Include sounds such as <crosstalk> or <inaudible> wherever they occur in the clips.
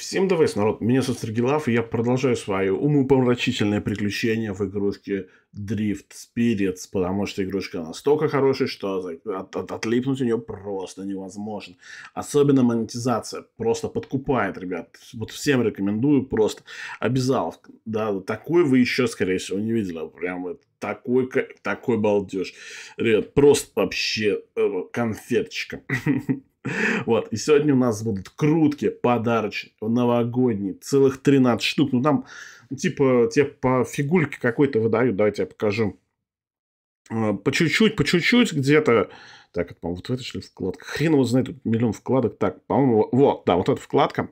Всем давай, народ, меня зовут Сергей Лав, и я продолжаю свое умопомрачительное приключение в игрушке Drift Spirits, потому что игрушка настолько хорошая, что от, от, отлипнуть у нее просто невозможно. Особенно монетизация просто подкупает, ребят. Вот всем рекомендую просто обязал. Да, такой вы еще, скорее всего, не видели. Прям такой, такой балдеж. Ребят, просто вообще э, конфеточка. <laughs> <laughs> Вот, и сегодня у нас будут крутки, подарочные, новогодние, целых 13 штук. Ну, там, ну, типа, тебе по фигульке какой-то выдают, давайте я покажу. Э, по чуть-чуть, по чуть-чуть где-то так, это, по-моему, вот это ли вкладка? Хрен его знает, тут миллион вкладок. Так, по-моему, вот, да, вот эта вкладка.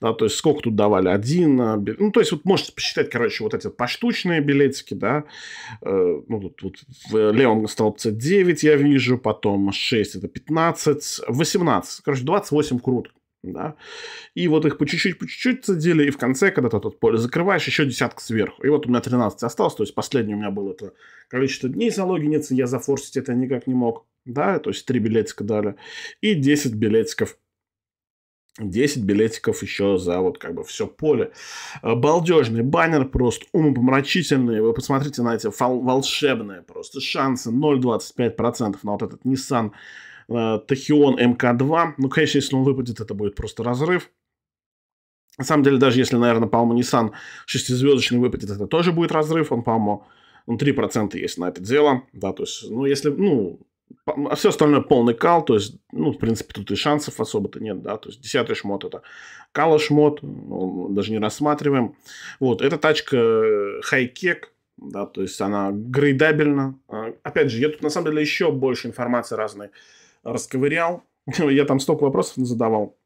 Да, то есть, сколько тут давали? Один, а, ну, то есть, вот можете посчитать, короче, вот эти поштучные билетики, да. Э, ну, тут, тут в левом столбце 9 я вижу, потом 6 это 15, 18, короче, 28 круток да. И вот их по чуть-чуть, по чуть-чуть садили и в конце, когда ты тут поле закрываешь, еще десятка сверху. И вот у меня 13 осталось, то есть последнее у меня было это количество дней залогиниться, я зафорсить это никак не мог, да, то есть 3 билетика дали, и 10 билетиков 10 билетиков еще за вот как бы все поле. Э, Балдежный баннер просто умопомрачительный. Вы посмотрите на эти волшебные просто шансы 0,25% на вот этот Nissan Э, Тахион МК-2. Ну, конечно, если он выпадет, это будет просто разрыв. На самом деле, даже если, наверное, по-моему, Nissan шестизвездочный выпадет, это тоже будет разрыв. Он, по-моему, 3% ну, есть на это дело. Да, то есть, ну, если, ну, а все остальное полный кал, то есть, ну, в принципе, тут и шансов особо-то нет, да, то есть, десятый шмот это кала шмот, ну, даже не рассматриваем. Вот, эта тачка э, хайкек, да, то есть, она грейдабельна. А, опять же, я тут, на самом деле, еще больше информации разной расковырял. <laughs> Я там столько вопросов задавал.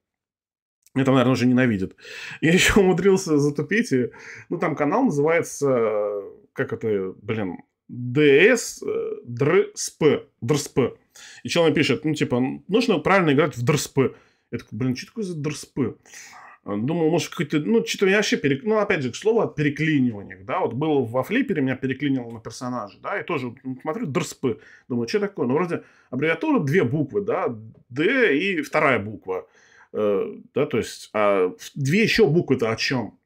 Это, наверное, уже ненавидит. Я <laughs> еще умудрился затупить. И, ну, там канал называется... Как это, блин? ДС э, ДРСП. ДРСП. И человек пишет, ну, типа, нужно правильно играть в ДРСП. Я такой, блин, что такое за ДРСП? Э, Думал, может, какой-то... Ну, что-то я вообще... Перек... Ну, опять же, к слову о переклиниваниях, да. Вот было во флипере, меня переклинило на персонажа, да. И тоже ну, смотрю, дрсп. Думаю, что такое? Ну, вроде аббревиатура две буквы, да. Д и вторая буква. Э, да, то есть... А две еще буквы-то о чем?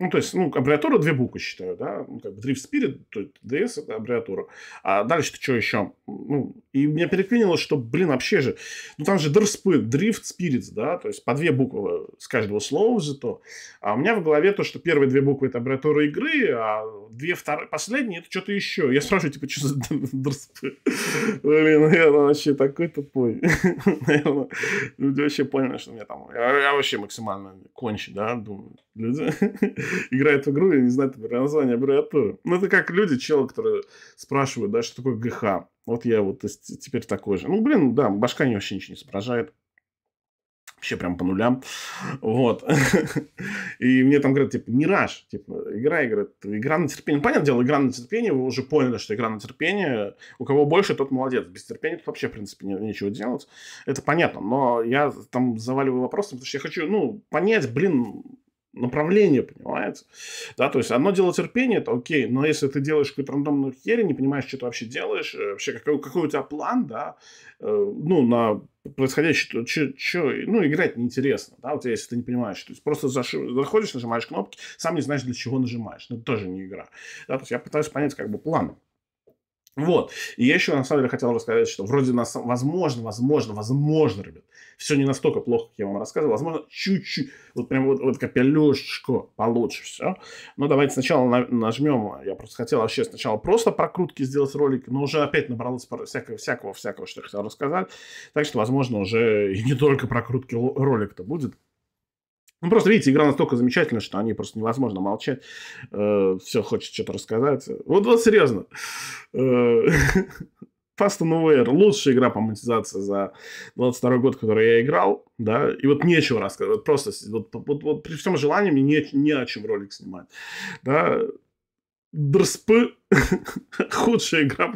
Ну, то есть, ну, аббревиатура две буквы считаю, да, ну, как бы Drift Spirit, то есть DS это аббревиатура. А дальше-то что еще? Ну, и меня переклинило, что, блин, вообще же, ну, там же DRSP, Drift Spirits, да, то есть по две буквы с каждого слова зато. А у меня в голове то, что первые две буквы это аббревиатура игры, а две вторые, последние это что-то еще. Я спрашиваю, типа, что за <laughs> DRSP? Блин, наверное ну, вообще такой тупой. <laughs> Наверное, люди вообще поняли, что меня там, я вообще максимально кончи, да, думаю, люди играет в игру и не знает например, название аббревиатуры. Ну, это как люди, чел, которые спрашивают, да, что такое ГХ. Вот я вот теперь такой же. Ну, блин, да, башка не вообще ничего не соображает. Вообще прям по нулям. Вот. И мне там говорят, типа, мираж. Типа, игра, игра, игра на терпение. Понятное дело, игра на терпение. Вы уже поняли, что игра на терпение. У кого больше, тот молодец. Без терпения тут вообще, в принципе, не, нечего делать. Это понятно. Но я там заваливаю вопросом, потому что я хочу, ну, понять, блин, направление, понимаете? Да, то есть одно дело терпение, это окей, но если ты делаешь какую-то рандомную херь, не понимаешь, что ты вообще делаешь, э, вообще какой, какой у тебя план, да, э, ну, на происходящее, чё, чё, ну, играть неинтересно, да, у тебя, если ты не понимаешь, то есть просто заши, заходишь, нажимаешь кнопки, сам не знаешь, для чего нажимаешь, но это тоже не игра, да, то есть я пытаюсь понять, как бы, план, вот. И я еще, на самом деле, хотел рассказать, что вроде нас, возможно, возможно, возможно, ребят, все не настолько плохо, как я вам рассказывал, возможно, чуть-чуть, вот прям вот, вот капелюшечку получше все. Но давайте сначала на, нажмем, я просто хотел вообще сначала просто прокрутки сделать ролик, но уже опять набралось всякого-всякого-всякого, что я хотел рассказать. Так что, возможно, уже и не только прокрутки ролик-то будет. Ну, просто, видите, игра настолько замечательная, что они просто невозможно молчать. Э, все хочет что-то рассказать. Вот, вот серьезно. Э, <laughs> Fast and Aware лучшая игра по монетизации за 22 год, который я играл, да, и вот нечего рассказывать, просто, вот, вот, вот при всем желании мне не, не о чем ролик снимать, да, ДРСП, <laughs> худшая игра,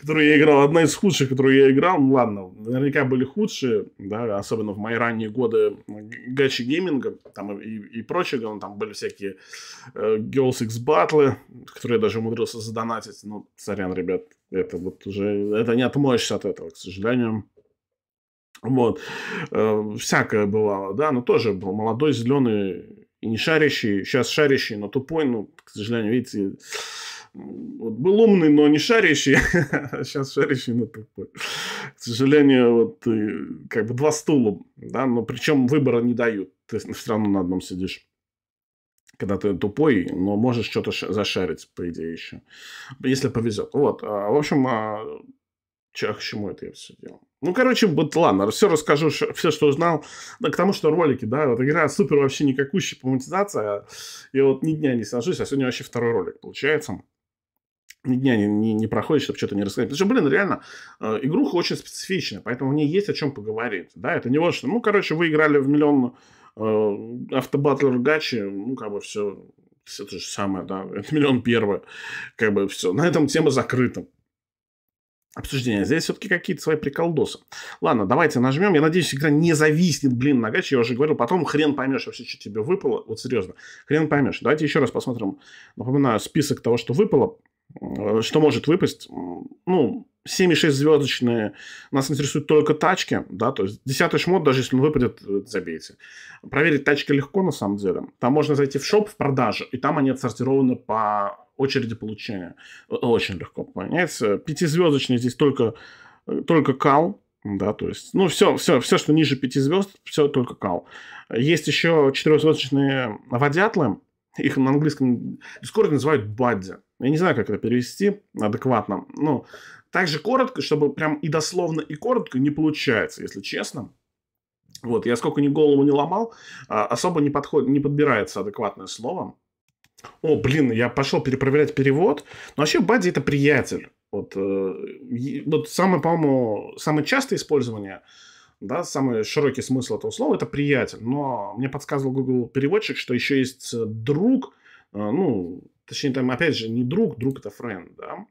которую я играл, одна из худших, которую я играл, ну ладно, наверняка были худшие, да, особенно в мои ранние годы гачи гейминга, там и, и прочего, там были всякие э, Girls X батлы, которые я даже умудрился задонатить, ну, сорян, ребят, это вот уже, это не отмоешься от этого, к сожалению. Вот, э, всякое бывало, да, но тоже был молодой, зеленый и не шарящий, сейчас шарящий, но тупой, ну, к сожалению, видите, вот был умный, но не шарящий, <laughs> а сейчас шарящий, но тупой. К сожалению, вот э, как бы два стула, да, но причем выбора не дают, ты <laughs> все равно на одном сидишь когда ты тупой, но можешь что-то зашарить, по идее, еще. Если повезет. Вот. А, в общем, а, к чему это я все делал? Ну, короче, вот ладно, все расскажу, все, что узнал. Да, к тому, что ролики, да, вот игра супер вообще никакущая по монетизации. я вот ни дня не сажусь, а сегодня вообще второй ролик получается. Ни дня не, не, не проходит, чтобы что-то не рассказать. Потому что, блин, реально, э, игруха очень специфичная, поэтому в ней есть о чем поговорить. Да, это не вот что. Ну, короче, вы играли в миллион э, автобатлер гачи, ну, как бы все, все то же самое, да, это <laughs> миллион первое. Как бы все. На этом тема закрыта. Обсуждение Здесь все-таки какие-то свои приколдосы. Ладно, давайте нажмем. Я надеюсь, игра не зависнет, блин, на гаче. Я уже говорил, потом хрен поймешь вообще, что тебе выпало. Вот серьезно, хрен поймешь. Давайте еще раз посмотрим. Напоминаю, список того, что выпало, что может выпасть. Ну, 7,6 звездочные нас интересуют только тачки, да, то есть 10 шмот, даже если он выпадет, э, забейте. Проверить тачки легко, на самом деле. Там можно зайти в шоп в продаже, и там они отсортированы по очереди получения. Э, очень легко понять. Пятизвездочный здесь только, э, только кал, да, то есть, ну, все, все, все, что ниже пяти звезд, все только кал. Есть еще четырехзвездочные водятлы, их на английском Discord называют бадди. Я не знаю, как это перевести адекватно. Ну, также коротко, чтобы прям и дословно, и коротко не получается, если честно. Вот, я сколько ни голову не ломал, а, особо не, подходит, не подбирается адекватное слово о, блин, я пошел перепроверять перевод. Но вообще Бадди это приятель. Вот, э, вот самое, по-моему, самое частое использование, да, самый широкий смысл этого слова – это приятель. Но мне подсказывал Google переводчик, что еще есть э, друг, э, ну, точнее, там, опять же, не друг, друг – это френд, да.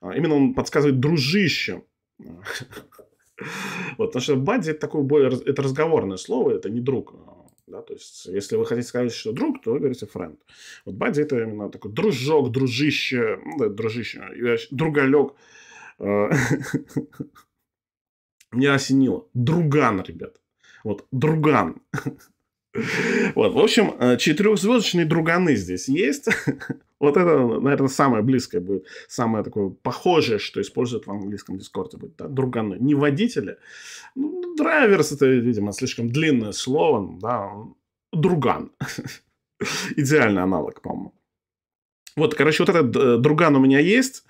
А, именно он подсказывает дружище. <laughs> Вот, потому что бадди – это такое более, это разговорное слово, это не друг. А да? То есть, если вы хотите сказать, что друг, то вы говорите friend. Вот бадди это именно такой дружок, дружище, ну, да, дружище, другалек. Э, <laughs> меня осенило. Друган, ребят. Вот, друган. <laughs> Вот, в общем, э, четырехзвездочные друганы здесь есть. <laughs> Вот это, наверное, самое близкое будет, самое такое похожее, что используют в английском дискорде будет, да, друганы. Не водители, ну, драйверс это, видимо, слишком длинное слово, да, друган. <laughs> Идеальный аналог, по-моему. Вот, короче, вот этот э, друган у меня есть.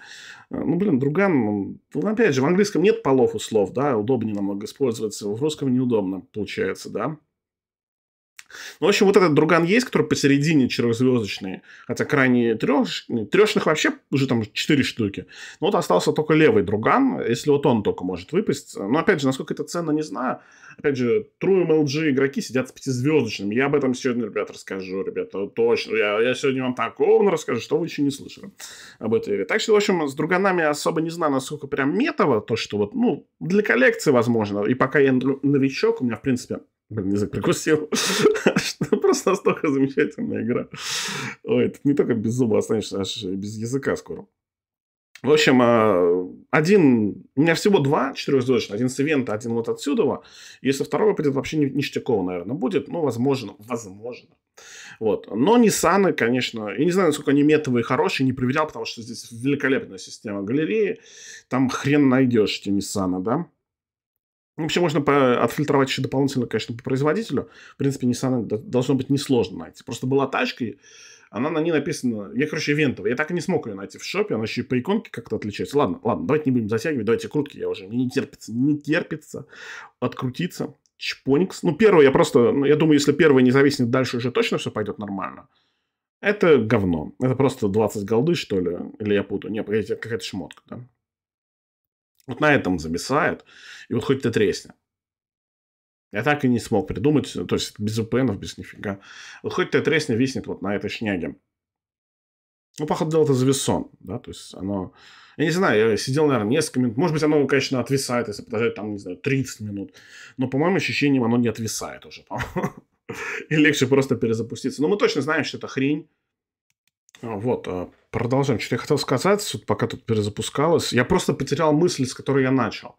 Э, ну, блин, друган, ну, опять же, в английском нет полов и слов, да, удобнее намного использоваться, в русском неудобно получается, да. Ну, в общем, вот этот друган есть, который посередине четырехзвездочный, хотя крайне трешный. Трешных вообще уже там четыре штуки. Но вот остался только левый друган, если вот он только может выпасть. Но, опять же, насколько это ценно, не знаю. Опять же, True MLG игроки сидят с пятизвездочным. Я об этом сегодня, ребята, расскажу, ребята, точно. Я, я сегодня вам такого расскажу, что вы еще не слышали об этой игре. Так что, в общем, с друганами особо не знаю, насколько прям метово то, что вот, ну, для коллекции, возможно. И пока я новичок, у меня, в принципе, не прикусил. <laughs> Просто настолько замечательная игра. Ой, ты не только без зуба останешься, аж без языка скоро. В общем, а, один... У меня всего два четырехзвездочных. Один с ивента, один вот отсюда. Если второго выпадет, вообще ништяково, наверное, будет. Ну, возможно. Возможно. Вот. Но Nissan, конечно, я не знаю, насколько они метовые хорошие, не проверял, потому что здесь великолепная система галереи. Там хрен найдешь эти Nissan, да? Ну, вообще можно отфильтровать еще дополнительно, конечно, по производителю. В принципе, Nissan должно быть несложно найти. Просто была тачка, и она на ней написана... Я, короче, Вентова. Я так и не смог ее найти в шопе. Она еще и по иконке как-то отличается. Ладно, ладно, давайте не будем затягивать. Давайте крутки. Я уже... Мне не терпится. Не терпится открутиться. Чпоникс. Ну, первый я просто... Ну, я думаю, если первый не зависнет, дальше уже точно все пойдет нормально. Это говно. Это просто 20 голды, что ли? Или я путаю? Нет, погодите, какая-то шмотка, да? Вот на этом зависают. И вот хоть ты тресни. Я так и не смог придумать, то есть без VPN, без нифига. Вот хоть ты тресни виснет вот на этой шняге. Ну, походу дела, это зависон, да, то есть оно... Я не знаю, я сидел, наверное, несколько минут. Может быть, оно, конечно, отвисает, если подождать, там, не знаю, 30 минут. Но, по моим ощущениям, оно не отвисает уже, <laughs> И легче просто перезапуститься. Но мы точно знаем, что это хрень. А, вот, а, продолжаем. Что я хотел сказать, пока тут перезапускалось. Я просто потерял мысль, с которой я начал.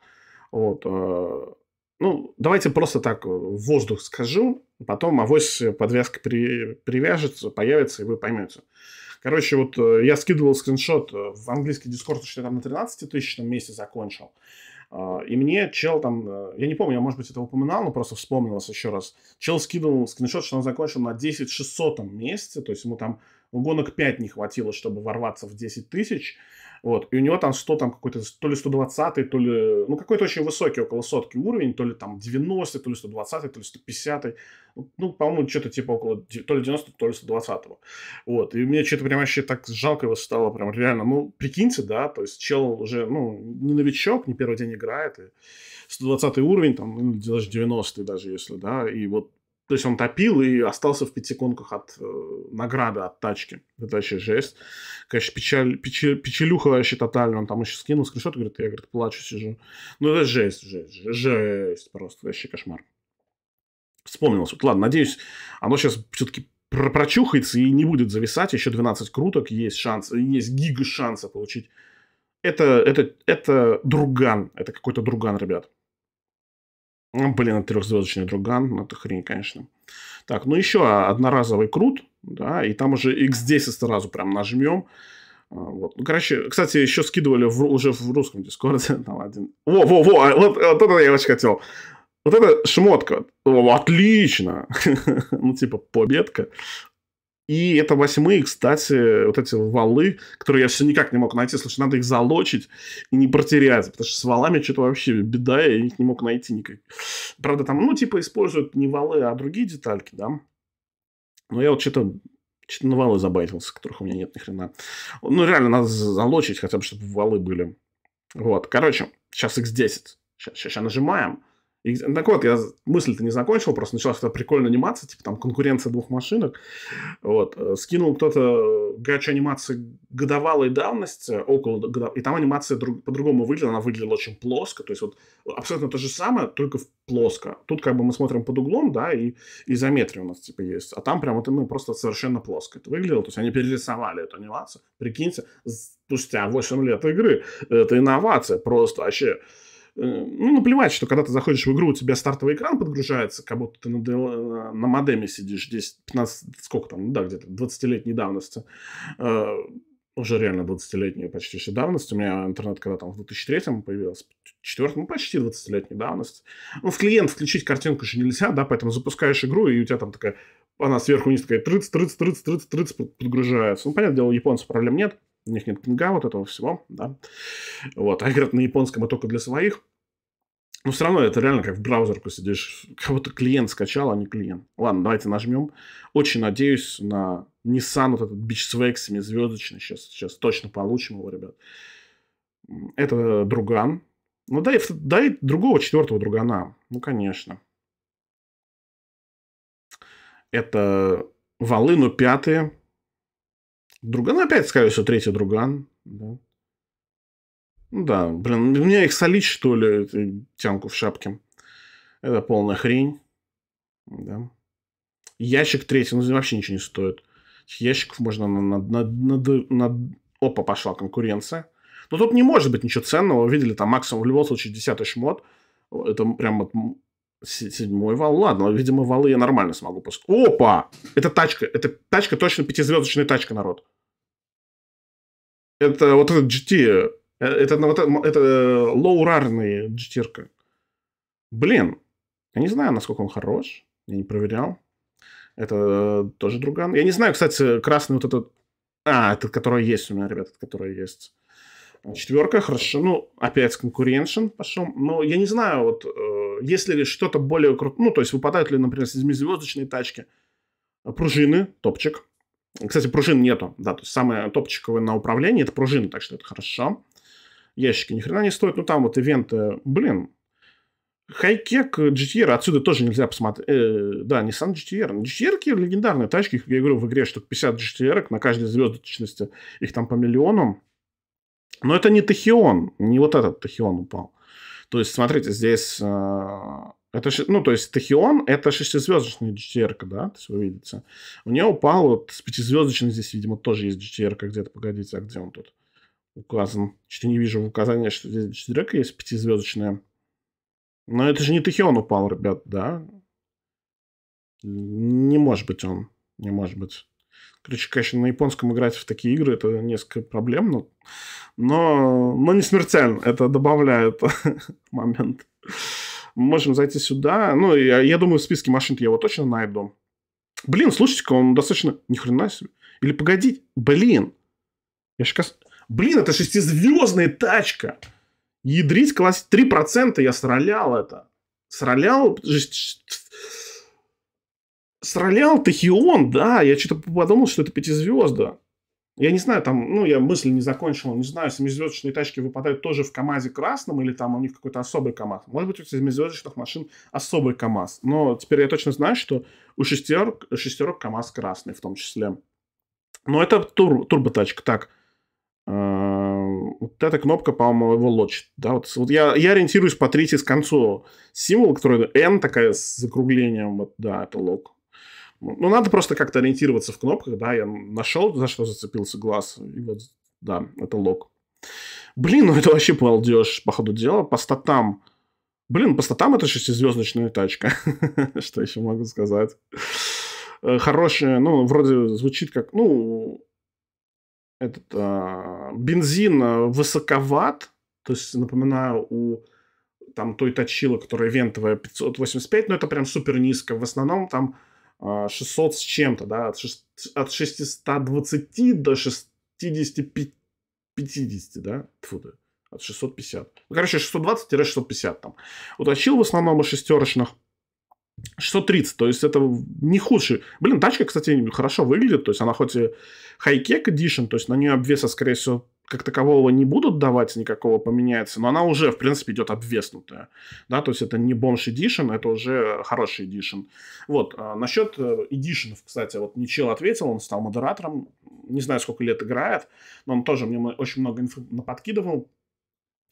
Вот. А, ну, давайте просто так э, в воздух скажу, потом авось э, подвязка при... привяжется, появится, и вы поймете. Короче, вот э, я скидывал скриншот в английский дискорд, что я там на 13 тысячном месте закончил. И мне чел там, я не помню, я, может быть, это упоминал, но просто вспомнилось еще раз. Чел скидывал скриншот, что он закончил на 10 600 месте, то есть ему там гонок 5 не хватило, чтобы ворваться в 10 тысяч. Вот. И у него там 100, там какой-то, то ли 120, то ли, ну, какой-то очень высокий, около сотки уровень, то ли там 90, то ли 120, то ли 150. Ну, ну, по-моему, что-то типа около, то ли 90, то ли 120. Вот. И мне что-то прям вообще так жалко его стало, прям реально. Ну, прикиньте, да, то есть чел уже, ну, не новичок, не первый день играет, и 120 уровень, там, ну, даже 90 даже, если, да, и вот то есть он топил и остался в пяти конках от э, награды, от тачки. Это вообще жесть. Конечно, печаль, печаль, печалюха вообще тотальная. Он там еще скинул скриншот и говорит, я, говорит, плачу, сижу. Ну, это жесть, жесть, жесть просто. Вообще кошмар. Вспомнилось. Вот, ладно, надеюсь, оно сейчас все-таки прочухается и не будет зависать. Еще 12 круток. Есть шанс, есть гига шанса получить. Это, это, это друган. Это какой-то друган, ребят. Ну, блин, это трехзвездочный друган, ну, это хрень, конечно. Так, ну еще одноразовый крут, да, и там уже X10 сразу прям нажмем. А, вот. Ну, короче, кстати, еще скидывали в, уже в русском дискорде. <laughs> Там Во, во, во, а, вот, вот это я очень хотел. Вот это шмотка. О, отлично. <laughs> ну, типа, победка. И это восьмые, кстати, вот эти валы, которые я все никак не мог найти. Слушай, надо их залочить и не протерять, потому что с валами что-то вообще беда, я их не мог найти никак. Правда, там, ну, типа, используют не валы, а другие детальки, да. Но я вот что-то что на валы забайтился, которых у меня нет ни хрена. Ну, реально, надо залочить хотя бы, чтобы валы были. Вот, короче, сейчас X10. Сейчас, сейчас, сейчас нажимаем. И, так вот, я мысль-то не закончил, просто началась то прикольная анимация, типа там конкуренция двух машинок. Вот. Э, скинул кто-то э, гачу анимации годовалой давности, э, около годов... и там анимация друг... по-другому выглядела, она выглядела очень плоско, то есть вот абсолютно то же самое, только плоско. Тут как бы мы смотрим под углом, да, и изометрия у нас типа есть, а там прям это, ну, просто совершенно плоско это выглядело, то есть они перерисовали эту анимацию, прикиньте, спустя 8 лет игры, это инновация просто вообще. Э, ну, наплевать, ну, что когда ты заходишь в игру, у тебя стартовый экран подгружается, как будто ты на, DL, э, на модеме сидишь здесь 15, сколько там, ну да, где-то 20-летней давности. Э, уже реально 20-летней почти что давность. У меня интернет когда там в 2003-м появился, четвертом, ну, почти 20-летней давности. Ну, в клиент включить картинку же нельзя, да, поэтому запускаешь игру, и у тебя там такая, она сверху вниз такая трыц, трыц, трыц, трыц, трыц подгружается. Ну, понятное дело, у японцев проблем нет у них нет пинга, вот этого всего, да. Вот, а играют на японском и только для своих. Но все равно это реально как в браузерку сидишь. Кого-то клиент скачал, а не клиент. Ладно, давайте нажмем. Очень надеюсь на Nissan, вот этот бич с вексами звездочный. Сейчас, сейчас точно получим его, ребят. Это друган. Ну, дай, дай другого четвертого другана. Ну, конечно. Это валы, пятые. Друган, ну, опять, скорее всего, третий друган. Да. Ну да, блин, у меня их солить, что ли, тянку в шапке. Это полная хрень. Да. Ящик третий, ну вообще ничего не стоит. Ящиков можно на, на, на, на, на... Опа, пошла конкуренция. Но тут не может быть ничего ценного. Видели, там максимум в любом случае десятый шмот. Это прям вот Седьмой вал. Ладно, видимо, валы я нормально смогу пускать. Опа! Это тачка. Это тачка точно пятизвездочная тачка, народ. Это вот этот GT. Э, это, ну, это, это лоурарная GT-рка. Блин, я не знаю, насколько он хорош. Я не проверял. Это э, тоже друган. Я не знаю, кстати, красный вот этот... А, этот, который есть у меня, ребята, который есть. Четверка, хорошо, ну, опять с конкуреншн пошел. Но я не знаю, вот, э, если ли что-то более крутое, ну, то есть выпадают ли, например, семизвездочные тачки, э, пружины, топчик. Кстати, пружин нету, да, то есть самое топчиковое на управлении это пружины, так что это хорошо. Ящики ни хрена не стоят, ну, там вот ивенты, блин, Хайкек GTR отсюда тоже нельзя посмотреть. Э, да, Nissan GTR. GTR легендарные тачки. я говорю, в игре штук 50 GTR на каждой звездочности. Их там по миллионам. Но это не Тахион, не вот этот Тахион упал. То есть, смотрите, здесь... Э, это, ну, то есть Тахион — это шестизвездочная gtr да? То есть вы видите. У нее упал вот с пятизвездочной здесь, видимо, тоже есть gtr где-то. Погодите, а где он тут указан? Что-то не вижу в указании, что здесь gtr есть пятизвездочная. Но это же не Тахион упал, ребят, да? Не может быть он. Не может быть. Короче, конечно, на японском играть в такие игры это несколько проблем, но, но, но не смертельно. Это добавляет <laughs> момент. Мы можем зайти сюда. Ну, я, я думаю, в списке машин-то я его точно найду. Блин, слушайте-ка, он достаточно... Ни хрена себе. Или погодить, блин. Я же Блин, это шестизвездная тачка. Ядрить класс 3% я сролял это. сролял Сралял Тахион, да, я что-то подумал, что это пятизвезда. Я не знаю, там, ну, я мысль не закончил, не знаю, семизвездочные тачки выпадают тоже в КАМАЗе красном или там у них какой-то особый КАМАЗ. Может быть, у семизвездочных машин особый КАМАЗ. Но теперь я точно знаю, что у шестерок, шестерок КАМАЗ красный в том числе. Но это тур, турботачка, так. Э, вот эта кнопка, по-моему, его лочит. Да, вот, вот я, я ориентируюсь по третьей с концу символа, который N такая с закруглением. Вот, да, это лог. Ну, ну, надо просто как-то ориентироваться в кнопках, да, я нашел, за что зацепился глаз, и вот, да, это лог. Блин, ну это вообще балдеж, по ходу дела, по статам. Блин, по статам это шестизвездочная тачка. <laughs> что еще могу сказать? Э, хорошая, ну, вроде звучит как, ну, этот, а, бензин а, высоковат, то есть, напоминаю, у там той точила, которая вентовая 585, но это прям супер низко. В основном там 600 а, с чем-то, да, от 620 до 650, да, от 650. Ну, короче, 620-650 там. Уточил в основном о шестерочных. 630, то есть это не худший. Блин, тачка, кстати, хорошо выглядит, то есть она хоть и High Cake то есть на нее обвеса, скорее всего, как такового не будут давать, никакого поменяться, но она уже, в принципе, идет обвеснутая. Да, то есть это не бомж Edition, это уже хороший Edition. Вот, а насчет Edition, э, кстати, вот Ничил ответил, он стал модератором, не знаю, сколько лет играет, но он тоже мне очень много инфы подкидывал.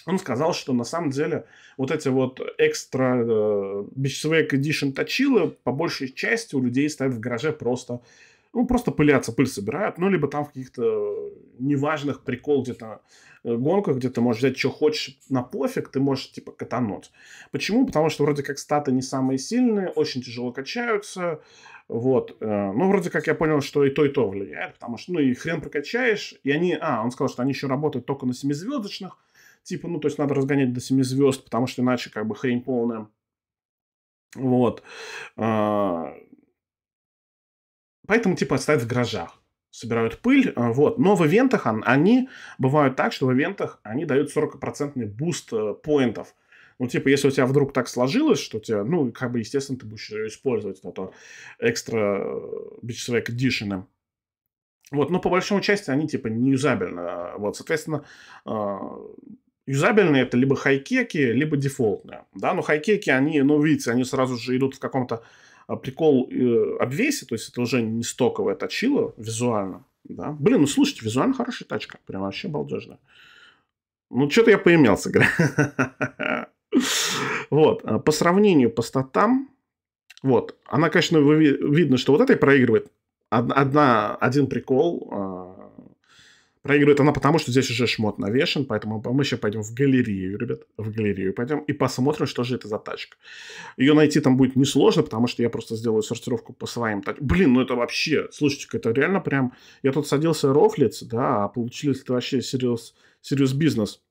Он сказал, что на самом деле вот эти вот экстра э, Beachwake Edition точилы по большей части у людей стоят в гараже просто ну, просто пылятся, пыль собирают, ну, либо там в каких-то э, неважных прикол где-то э, гонках, где ты можешь взять, что хочешь, на пофиг, ты можешь, типа, катануть. Почему? Потому что вроде как статы не самые сильные, очень тяжело качаются, вот. Э, ну, вроде как я понял, что и то, и то влияет, потому что, ну, и хрен прокачаешь, и они... А, он сказал, что они еще работают только на семизвездочных, типа, ну, то есть надо разгонять до семи звезд, потому что иначе как бы хрень полная. Вот поэтому типа стоят в гаражах, собирают пыль, а, вот. Но в ивентах они бывают так, что в ивентах они дают 40% буст э, поинтов. Ну, типа, если у тебя вдруг так сложилось, что тебе, ну, как бы, естественно, ты будешь использовать это экстра бичсвек э, эдишены. Вот, но по большому части они, типа, не юзабельны. Вот, соответственно, а, юзабельные это либо хайкеки, либо дефолтные. Да, но хайкеки, они, ну, видите, они сразу же идут в каком-то а, прикол э, обвесе, то есть это уже не стоковая точила визуально. Да? Блин, ну слушайте, визуально хорошая тачка, прям вообще балдежная. Ну, что-то я поимелся, <laughs> Вот, а, по сравнению по статам, вот, она, конечно, видно, что вот этой проигрывает. Одна, один прикол, а, Проигрывает она потому, что здесь уже шмот навешен, поэтому мы еще пойдем в галерею, ребят, в галерею пойдем и посмотрим, что же это за тачка. Ее найти там будет несложно, потому что я просто сделаю сортировку по своим тачкам. Блин, ну это вообще, слушайте, это реально прям... Я тут садился рофлиц, да, а получилось это вообще серьез, серьез бизнес.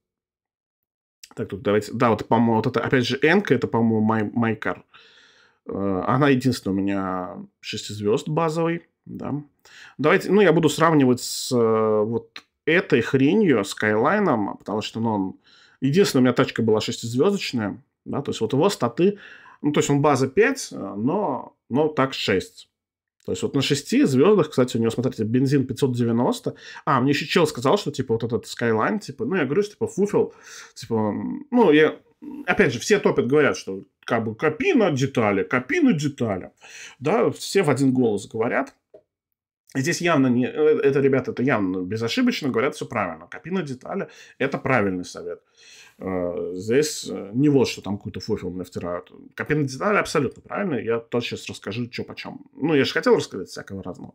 Так, тут давайте... Да, вот, по-моему, вот это, опять же, Энка, это, по-моему, Майкар. My, э, Она единственная у меня звезд базовый. Да. Давайте, ну, я буду сравнивать с э, вот этой хренью, с Skyline, потому что, ну, он... Единственная у меня тачка была шестизвездочная, да, то есть вот его статы, ну, то есть он база 5, э, но, но так 6. То есть вот на 6 звездах, кстати, у него, смотрите, бензин 590. А, мне еще чел сказал, что, типа, вот этот Skyline, типа, ну, я говорю, что, типа, фуфел, типа, ну, я... Опять же, все топят, говорят, что как бы копи на детали, копи на детали. Да, все в один голос говорят. Здесь явно не... Э, это, ребята, это явно безошибочно говорят все правильно. Копи на детали. Это правильный совет. Э, здесь э, не вот, что там какую-то фуфел мне втирают. Копейные детали абсолютно правильно. Я то сейчас расскажу, что почем. Ну, я же хотел рассказать всякого разного.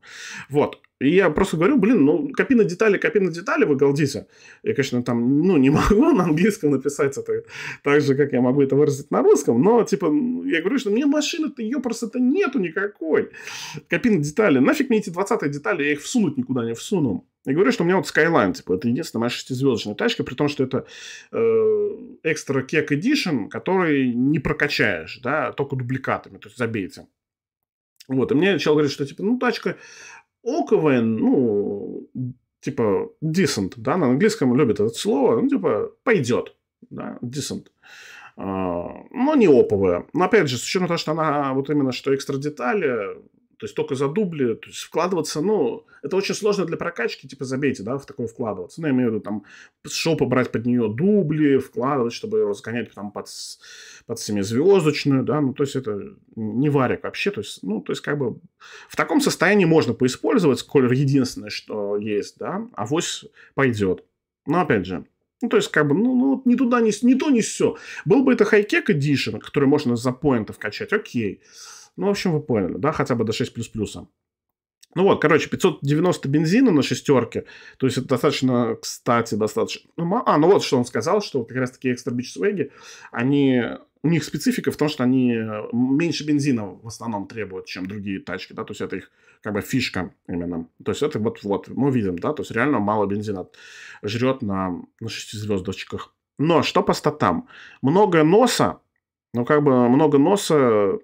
Вот. И я просто говорю, блин, ну, копи детали, копи детали, вы галдите. Я, конечно, там, ну, не <laughs> могу на английском написать это так же, как я могу это выразить на русском, но, типа, я говорю, что мне машины-то, ее просто-то нету никакой. Копи детали. Нафиг мне эти 20 детали, я их всунуть никуда не всуну. Я говорю, что у меня вот Skyline, типа, это единственная моя шестизвездочная тачка, при том, что это э, экстра кек Edition, который не прокачаешь, да, а только дубликатами, то есть забейте. Вот, и мне человек говорит, что, типа, ну, тачка оковая, ну, типа, decent, да, на английском любят это слово, ну, типа, пойдет, да, decent. А, но не оповая. Но, опять же, с учетом того, что она вот именно что экстра детали, то есть только за дубли, то есть вкладываться, ну, это очень сложно для прокачки, типа, забейте, да, в такое вкладываться. Ну, я имею в виду, там, шоу побрать под нее дубли, вкладывать, чтобы его загонять там под, под семизвездочную, да, ну, то есть это не варик вообще, то есть, ну, то есть как бы в таком состоянии можно поиспользовать, колер единственное, что есть, да, авось пойдет. Но, опять же, ну, то есть, как бы, ну, ну не туда, не, не то, не все. Был бы это хайкек Edition, который можно за поинтов качать, окей. Okay. Ну, в общем, вы поняли, да, хотя бы до 6 плюс плюса. Ну вот, короче, 590 бензина на шестерке. То есть это достаточно, кстати, достаточно. Ну, а, ну вот что он сказал, что как раз такие экстра бичсвеги, они у них специфика в том, что они э, меньше бензина в основном требуют, чем другие тачки, да, то есть это их как бы фишка именно. То есть это вот, вот мы видим, да, то есть реально мало бензина жрет на, на шестизвездочках. Но что по статам? Много носа, ну как бы много носа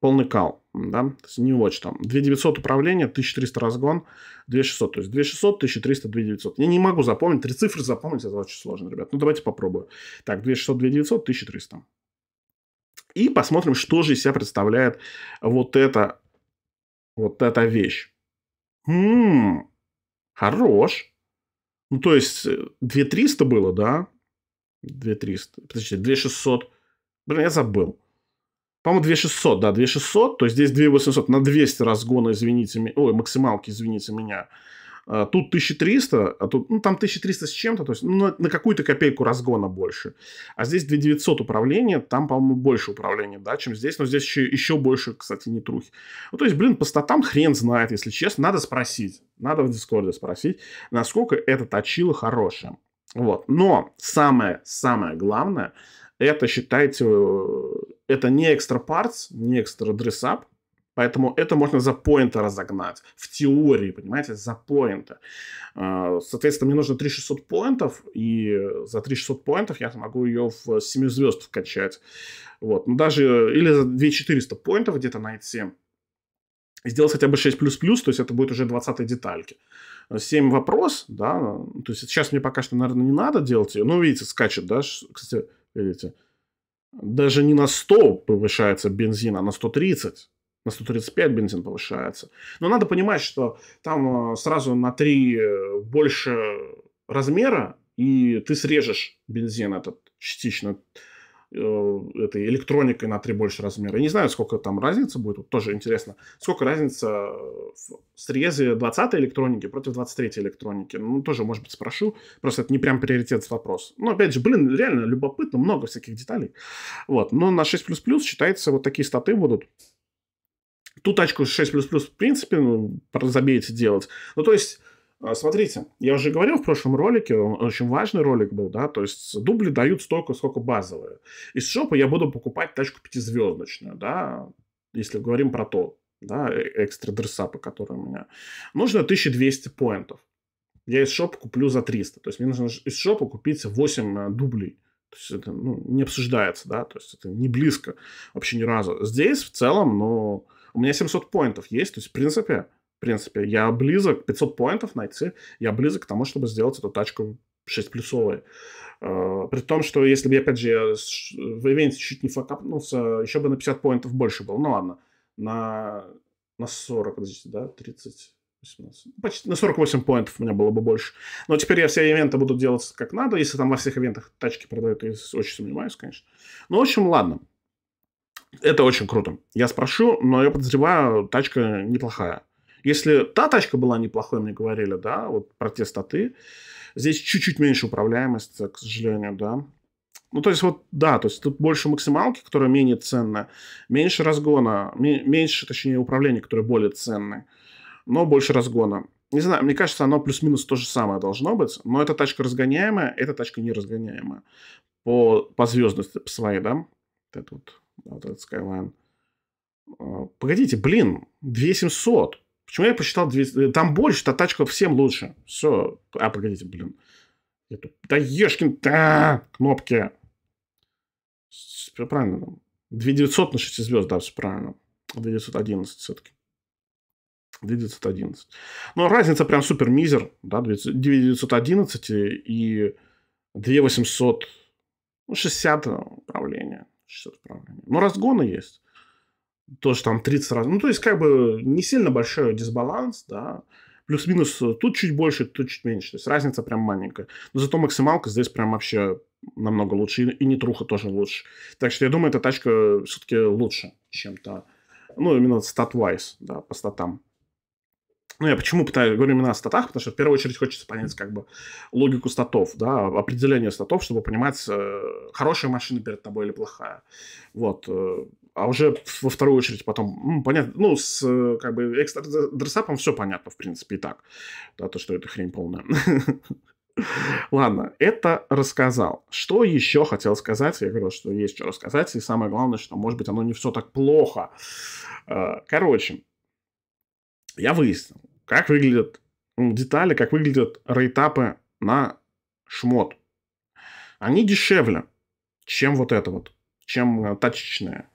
полный кал, да, то есть не watch там. 2900 управления, 1300 разгон, 2600, то есть 2600, 1300, 2900. Я не могу запомнить, три цифры запомнить, это очень сложно, ребят. Ну, давайте попробую. Так, 2600, 2900, 1300. И посмотрим, что же из себя представляет вот эта, вот эта вещь. Ммм, хорош. Ну, то есть 2300 э, было, да? 2300, подождите, 2600. Блин, я забыл. По-моему, 2600, да, 2600, то есть здесь 2800 на 200 разгона, извините, ой, максималки, извините меня. А, тут 1300, а тут, ну, там 1300 с чем-то, то есть ну, на, на какую-то копейку разгона больше. А здесь 2900 управления, там, по-моему, больше управления, да, чем здесь, но здесь еще, еще больше, кстати, не трухи. Ну, то есть, блин, по статам хрен знает, если честно, надо спросить, надо в Дискорде спросить, насколько это точило хорошее. Вот, но самое-самое главное, это, считайте, это не экстра парс, не экстра дрессап, Поэтому это можно за поинта разогнать. В теории, понимаете, за поинта. А, соответственно, мне нужно 3600 поинтов, и за 3600 поинтов я могу ее в 7 звезд вкачать. Вот. но ну, даже, или за 2400 поинтов где-то найти. Сделать хотя бы 6++, то есть это будет уже 20 детальки. 7 вопрос, да, то есть сейчас мне пока что, наверное, не надо делать ее. Ну, видите, скачет, да, кстати, видите, даже не на 100 повышается бензин, а на 130. На 135 бензин повышается. Но надо понимать, что там э, сразу на 3 э, больше размера, и ты срежешь бензин этот частично Э, этой электроникой на 3 больше размера. Я не знаю, сколько там разница будет, вот тоже интересно. Сколько разница э, в срезе 20 электроники против 23 электроники? Ну, тоже, может быть, спрошу. Просто это не прям приоритет вопрос. Но, опять же, блин, реально любопытно, много всяких деталей. Вот, но на 6++ считается, вот такие статы будут. Ту тачку 6++, в принципе, ну, забейте делать. Ну, то есть а, смотрите, я уже говорил в прошлом ролике, он очень важный ролик был, да, то есть дубли дают столько, сколько базовые. Из шопа я буду покупать тачку пятизвездочную, да, если говорим про то, да, э, экстра дрессапы, которые у меня. Нужно 1200 поинтов. Я из шопа куплю за 300. То есть мне нужно из шопа купить 8 э, дублей. То есть это ну, не обсуждается, да, то есть это не близко вообще ни разу. Здесь в целом, ну, у меня 700 поинтов есть, то есть в принципе в принципе, я близок, 500 поинтов найти, я близок к тому, чтобы сделать эту тачку 6 плюсовой. А, при том, что если бы, я, опять же, в ивенте чуть не факапнулся, еще бы на 50 поинтов больше было. Ну ладно, на, на 40, подождите, да, 30... 18. Ну, почти на 48 поинтов у меня было бы больше. Но теперь я все ивенты буду делать как надо. Если там во всех ивентах тачки продают, я очень сомневаюсь, конечно. Ну, в общем, ладно. Это очень круто. Я спрошу, но я подозреваю, тачка неплохая. Если та тачка была неплохой, мне говорили, да, вот про те статы, здесь чуть-чуть меньше управляемость, к сожалению, да. Ну, то есть вот, да, то есть тут больше максималки, которая менее ценная, меньше разгона, меньше, точнее, управления, которое более ценное, но больше разгона. Не знаю, мне кажется, оно плюс-минус то же самое должно быть, но эта тачка разгоняемая, эта тачка не разгоняемая по, по звездности по своей, да? Вот это вот, вот этот Skyline. А, погодите, блин, 2700. Почему я посчитал 200? Э, там больше, то тачка всем лучше. Все. А, погодите, блин. Я Да ешкин, да, кнопки. Все правильно. 2900 на 6 звезд, да, все правильно. 911 все-таки. 911. Но разница прям супер мизер, да, 911 и 2800, ну, 60 э, управления. 60 управления. Но ну, разгоны есть тоже там 30 раз. Ну, то есть, как бы не сильно большой дисбаланс, да. Плюс-минус э, тут чуть больше, тут чуть меньше. То есть, разница прям маленькая. Но зато максималка здесь прям вообще намного лучше. И, и нетруха тоже лучше. Так что я думаю, эта тачка все-таки лучше чем-то. Ну, именно стат-вайз, да, по статам. Ну, я почему пытаюсь, говорю именно о статах, потому что в первую очередь хочется понять как бы логику статов, да, определение статов, чтобы понимать, э, хорошая машина перед тобой или плохая. Вот, э, а уже во вторую очередь потом, ну, понятно, ну, с э, как бы экстрадрессапом все понятно, в принципе, и так. Да, то, что это хрень полная. <laughs> Ладно, это рассказал. Что еще хотел сказать? Я говорил, что есть что рассказать, и самое главное, что, может быть, оно не все так плохо. Э, короче, я выяснил, как выглядят детали, как выглядят рейтапы на шмот. Они дешевле, чем вот это вот, чем э, точечные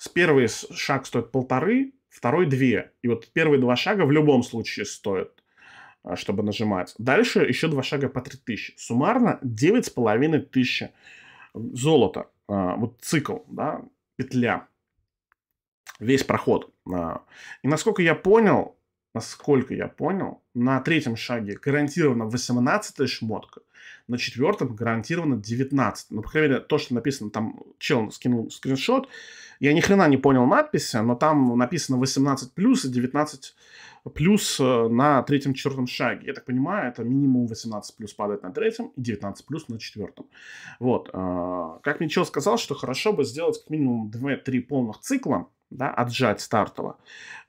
с первый шаг стоит полторы, второй две. И вот первые два шага в любом случае стоят а, чтобы нажимать. Дальше еще два шага по 3000. Суммарно 9500 золота. А, вот цикл, да, петля. Весь проход. А. И насколько я понял, насколько я понял, на третьем шаге гарантирована 18 шмотка, на четвертом гарантированно 19. Ну, по крайней мере, то, что написано, там чел скинул скриншот, я ни хрена не понял надписи, но там написано 18 плюс и 19 плюс э, на третьем четвертом шаге. Я так понимаю, это минимум 18 плюс падает на третьем и 19 плюс на четвертом. Вот. Э, как Мичел сказал, что хорошо бы сделать как минимум 2-3 полных цикла, да, отжать стартово,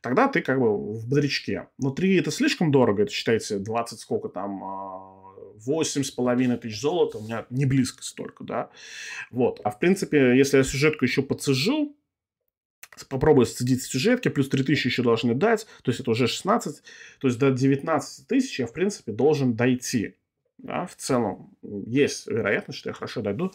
тогда ты как бы в бодрячке. Но 3 это слишком дорого, это считается 20 сколько там, а, с половиной тысяч золота, у меня не близко столько, да. Вот. А в принципе, если я сюжетку еще подсажу попробую сцедить сюжетки, плюс тысячи еще должны дать, то есть это уже 16, то есть до 19 тысяч я, в принципе, должен дойти да, в целом есть вероятность, что я хорошо дойду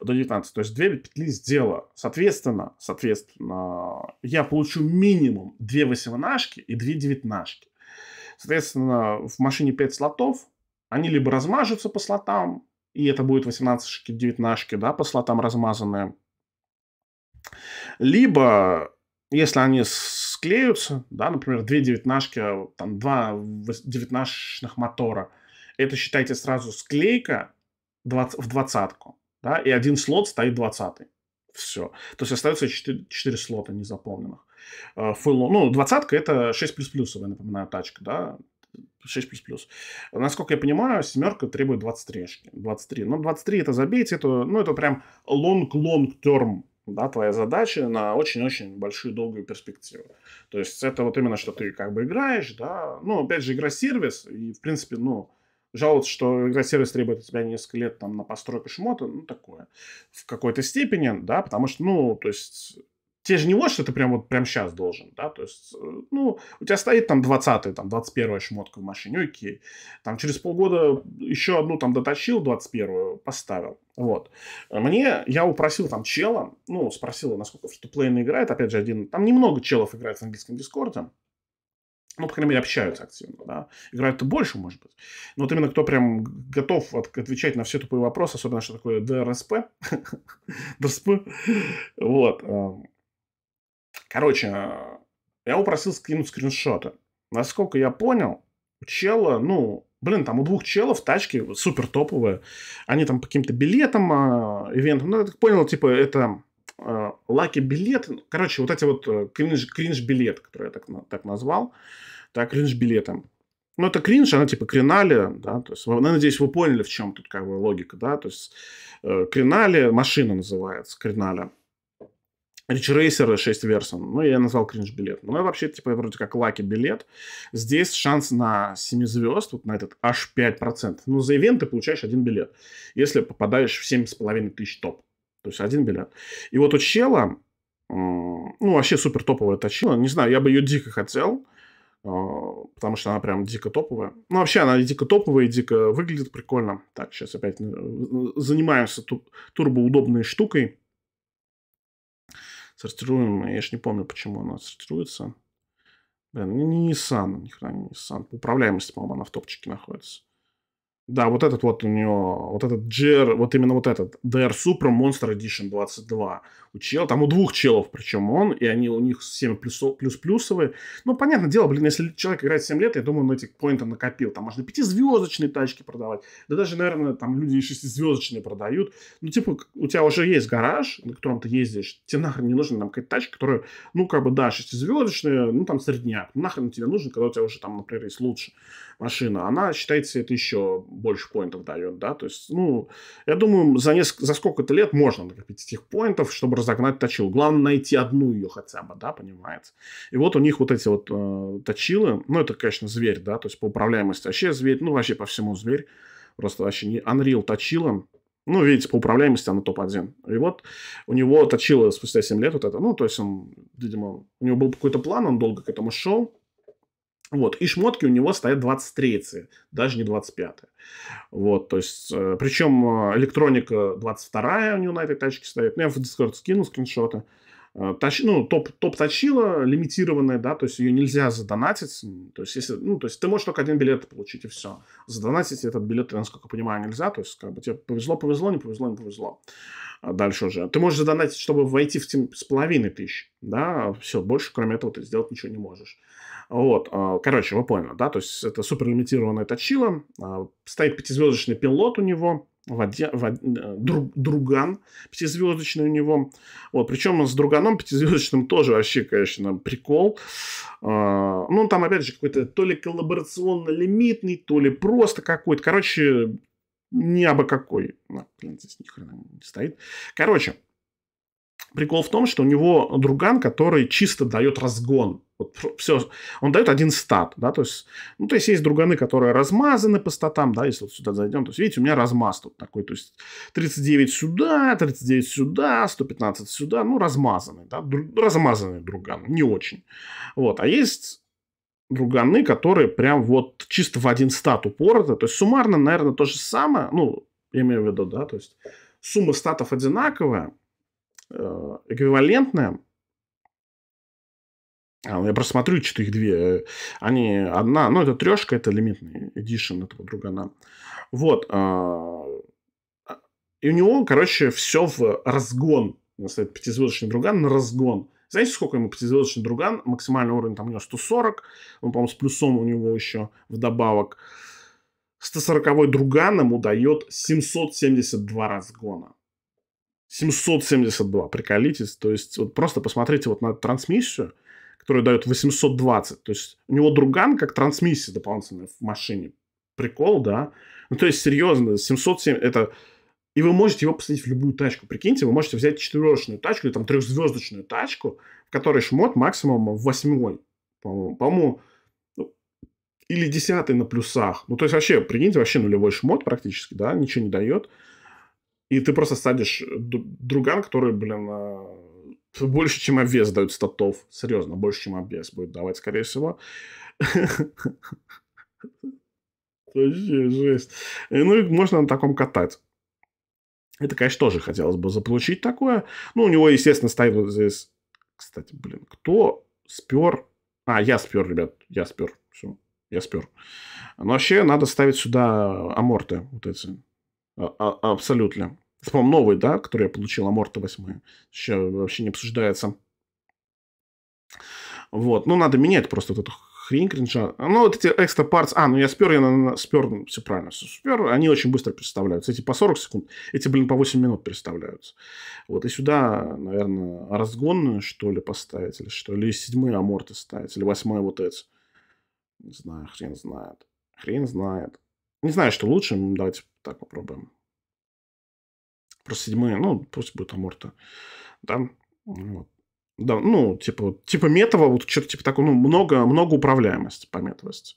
до 19. То есть 2 петли сделала. Соответственно, соответственно, я получу минимум 2 восемнашки и 2 девятнашки. Соответственно, в машине 5 слотов, они либо размажутся по слотам, и это будет 18-шки, 19 да, по слотам размазанные. Либо, если они склеются, да, например, две девятнашки, а, там, два девятнашечных мотора – это, считайте, сразу склейка 20, в двадцатку, да, и один слот стоит двадцатый. Все. То есть остается 4, 4 слота незаполненных. Фулл, э, ну, двадцатка это 6 плюс плюсов, я напоминаю, тачка, да, 6 плюс плюс. Насколько я понимаю, семерка требует 23. 23. Ну, 23 это забейте, это, ну, это прям long-long term да, твоя задача на очень-очень большую долгую перспективу. То есть это вот именно, что ты как бы играешь, да, ну, опять же, игра-сервис, и, в принципе, ну, жаловаться, что игросервис требует от тебя несколько лет там на постройку шмота, ну, такое. В какой-то степени, да, потому что, ну, то есть те же не вот, что ты прям вот прям сейчас должен, да, то есть, э, ну, у тебя стоит там 20 там 21 шмотка в машине, окей, там через полгода еще одну там доточил, 21-ю поставил, вот. Мне, я упросил там чела, ну, спросил, насколько в что играет, опять же, один, там немного челов играет с английским дискордом, ну, по крайней мере, общаются активно, да, играют больше, может быть. Но вот именно кто прям готов от, отвечать на все тупые вопросы, особенно что такое ДРСП, <laughs> ДРСП, вот. Э, короче, э, я упросил скинуть скриншоты. Насколько я понял, у чела, ну, блин, там у двух челов тачки супер топовые, они там по каким-то билетам, э, ивентам, ну, я так понял, типа, это Э, лаки-билет, ну, короче, вот эти вот э, кринж, кринж-билет, который я так, так назвал, да, кринж-билетом. Ну, это кринж, она типа кринали, да, то есть, ну, надеюсь, вы поняли, в чем тут как бы логика, да, то есть, э, кринали, машина называется, кринали. Рич Рейсеры 6 версон. Ну, я назвал кринж-билет. Ну, вообще, типа, вроде как лаки-билет. Здесь шанс на 7 звезд, вот на этот аж 5%. Ну, за ивент ты получаешь один билет, если попадаешь в 7,5 тысяч топ. То есть один билет. И вот у Чела, ну, вообще супер топовая точила. Не знаю, я бы ее дико хотел, а, потому что она прям дико топовая. Ну, вообще она дико топовая, и дико выглядит прикольно. Так, сейчас опять э, занимаемся ту- турбоудобной штукой. Сортируем, я же не помню, почему она сортируется. Блин, ну, не Nissan, ни хрена не Nissan. Управляемость, по-моему, она в топчике находится. Да, вот этот вот у него, вот этот GR, вот именно вот этот, DR Super Monster Edition 22 у чела, там у двух челов причем он, и они у них 7 плюсов, плюс плюсовые. Ну, понятное дело, блин, если человек играет 7 лет, я думаю, он этих поинтов накопил. Там можно пятизвездочные тачки продавать, да даже, наверное, там люди и звездочные продают. Ну, типа, у тебя уже есть гараж, на котором ты ездишь, тебе нахрен не нужна там какая-то тачка, которая, ну, как бы, да, шестизвездочная, ну, там, средняк. Ну, нахрен тебе нужен, когда у тебя уже там, например, есть лучше машина. Она считается это еще больше поинтов дает, да, то есть, ну, я думаю, за, неск- за сколько-то лет можно накопить этих поинтов, чтобы разогнать точилу. Главное найти одну ее хотя бы, да, понимаете. И вот у них вот эти вот э, точилы, ну, это, конечно, зверь, да, то есть по управляемости вообще зверь, ну, вообще по всему зверь, просто вообще не Unreal точила, ну, видите, по управляемости она топ-1. И вот у него точило спустя 7 лет вот это. Ну, то есть он, видимо, у него был какой-то план, он долго к этому шел. Вот, и шмотки у него стоят 23-е, даже не 25-е. Вот, то есть, э, причем э, электроника 22-я у него на этой тачке стоит. Ну, я в Discord скину скриншоты. Э, Тащ, ну, топ, топ точила лимитированная, да, то есть ее нельзя задонатить. То есть, если, ну, то есть ты можешь только один билет получить, и все. Задонатить этот билет, я, насколько понимаю, нельзя. То есть, как бы тебе повезло, повезло, не повезло, не повезло. А дальше уже. Ты можешь задонатить, чтобы войти в тем с половиной тысяч, да, все, больше, кроме этого, ты сделать ничего не можешь. Вот, а, короче, вы поняли, да, то есть это суперлимитированное точило, а, стоит пятизвездочный пилот у него, Ваде, Вад, э, друг, Друган пятизвездочный у него. Вот, причем с Друганом пятизвездочным тоже вообще, конечно, прикол. А, ну, там, опять же, какой-то то ли коллаборационно-лимитный, то ли просто какой-то. Короче, не абы какой. А, блин, здесь ни хрена не стоит. Короче, Прикол в том, что у него друган, который чисто дает разгон. Вот все, он дает один стат, да, то есть, ну, то есть есть друганы, которые размазаны по статам, да, если вот сюда зайдем, то есть, видите, у меня размаз тут такой, то есть 39 сюда, 39 сюда, 115 сюда, ну, размазанный, да, друг, размазанный друган, не очень. Вот, а есть друганы, которые прям вот чисто в один стат упороты, то есть суммарно, наверное, то же самое, ну, я имею в виду, да, то есть сумма статов одинаковая, Э, эквивалентная. А, ну, я просто смотрю, что их две. Э, они одна, ну, это трешка, это лимитный эдишн этого другана. Вот. А, а, и у него, короче, все в разгон. У нас стоит пятизвездочный друган на разгон. Знаете, сколько ему пятизвездочный друган? Максимальный уровень там у него 140. Он, по-моему, с плюсом у него еще вдобавок. 140 друган ему дает 772 разгона. 772, приколитесь. То есть вот просто посмотрите вот на трансмиссию, которая дает 820. То есть у него друган как трансмиссия дополнительная в машине. Прикол, да? Ну, то есть, серьезно, 707 это... И вы можете его посадить в любую тачку. Прикиньте, вы можете взять четверочную тачку или там трехзвездочную тачку, в которой шмот максимум восьмой, по-моему. По-моему, ну, или десятый на плюсах. Ну, то есть, вообще, прикиньте, вообще нулевой шмот практически, да, ничего не дает. И ты просто садишь э, друган, который, блин, э, больше, чем обвес дают статов. Серьезно, больше, чем обвес будет давать, скорее всего. <laughs> Вообще жесть. Э, ну и можно на таком катать. Это, конечно, тоже хотелось бы заполучить такое. Ну, у него, естественно, стоит вот здесь... Кстати, блин, кто спер... А, я спер, ребят, я спер. Все, я спер. Но вообще надо ставить сюда аморты вот эти. А, а, абсолютно. Спам новый, да, который я получил, Аморта 8. Еще вообще не обсуждается. Вот. Ну, надо менять просто вот эту хрень кринжа. А, ну, вот эти экстра парts. А, ну я спер, я спер, ну, все правильно, все спер. Они очень быстро представляются. Эти по 40 секунд, эти, блин, по 8 минут представляются. Вот, и сюда, наверное, разгонную, что ли, поставить, или что, или седьмые аморты ставить, или восьмой вот эти. Не знаю, хрен знает. Хрен знает. Не знаю, что лучше, давайте так попробуем. Просто седьмые, ну, пусть будет Аморта. Да, вот. Да, ну, типа, типа метова, вот что-то типа такого, ну, много, много управляемости по метовости.